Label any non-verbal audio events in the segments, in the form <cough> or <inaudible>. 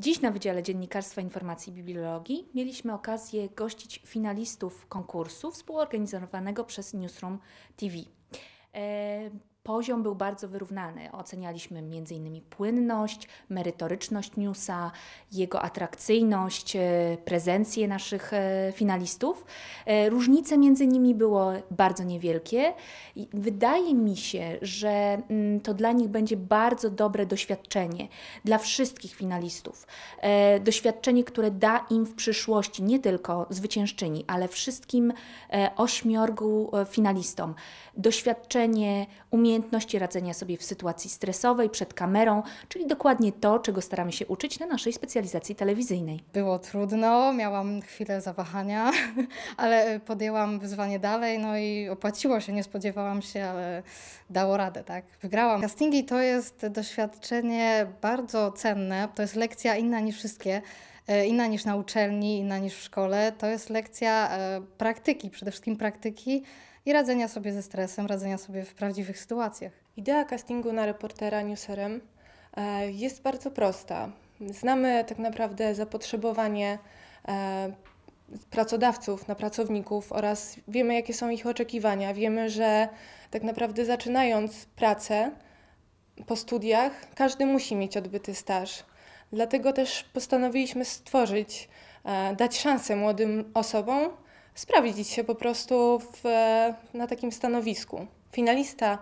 Dziś na Wydziale Dziennikarstwa Informacji i Bibliologii mieliśmy okazję gościć finalistów konkursu współorganizowanego przez Newsroom TV. E, poziom był bardzo wyrównany. Ocenialiśmy m.in. płynność, merytoryczność newsa, jego atrakcyjność, e, prezencję naszych e, finalistów. E, różnice między nimi było bardzo niewielkie. Wydaje mi się, że mm, to dla nich będzie bardzo dobre doświadczenie, dla wszystkich finalistów. Doświadczenie, które da im w przyszłości nie tylko zwyciężczyni, ale wszystkim ośmiorgu finalistom. Doświadczenie umiejętności, umiejętności radzenia sobie w sytuacji stresowej, przed kamerą, czyli dokładnie to, czego staramy się uczyć na naszej specjalizacji telewizyjnej. Było trudno, miałam chwilę zawahania, <laughs> ale podjęłam wyzwanie dalej, no i opłaciło się, nie spodziewałam się, ale dało radę, tak? Wygrałam. Castingi to jest doświadczenie bardzo cenne, to jest lekcja inna niż wszystkie. E, inna niż na uczelni, inna niż w szkole. To jest lekcja e, praktyki, przede wszystkim praktyki i radzenia sobie ze stresem, radzenia sobie w prawdziwych sytuacjach. Idea castingu na reportera newserem e, jest bardzo prosta. Znamy tak naprawdę zapotrzebowanie pracodawców na pracowników oraz wiemy, jakie są ich oczekiwania. Wiemy, że tak naprawdę zaczynając pracę po studiach, każdy musi mieć odbyty staż. Dlatego też postanowiliśmy stworzyć, e, dać szansę młodym osobom sprawdzić się po prostu w, e, na takim stanowisku. Finalista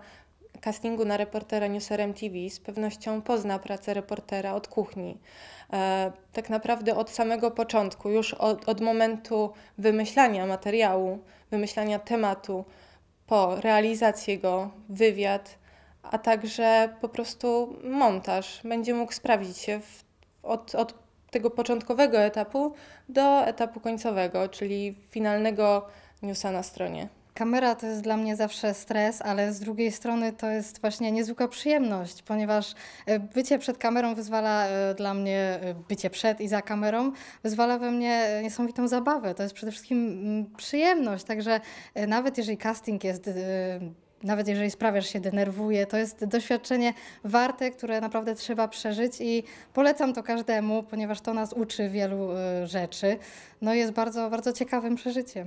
castingu na reportera Newser TV z pewnością pozna pracę reportera od kuchni. E, tak naprawdę od samego początku, już od, od, momentu wymyślania materiału, wymyślania tematu, po realizację go, wywiad, a także po prostu montaż, będzie mógł sprawdzić się w od, od tego początkowego etapu do etapu końcowego, czyli finalnego newsa na stronie. Kamera to jest dla mnie zawsze stres, ale z drugiej strony to jest właśnie niezwykła przyjemność, ponieważ e, bycie przed kamerą wyzwala e, dla mnie, e, bycie przed i za kamerą, wyzwala we mnie niesamowitą zabawę. To jest przede wszystkim mm, przyjemność, także nawet jeżeli casting jest nawet jeżeli sprawiasz się denerwuje, to jest doświadczenie warte, które naprawdę trzeba przeżyć i polecam to każdemu, ponieważ to nas uczy wielu y, rzeczy. No jest bardzo, bardzo ciekawym przeżyciem.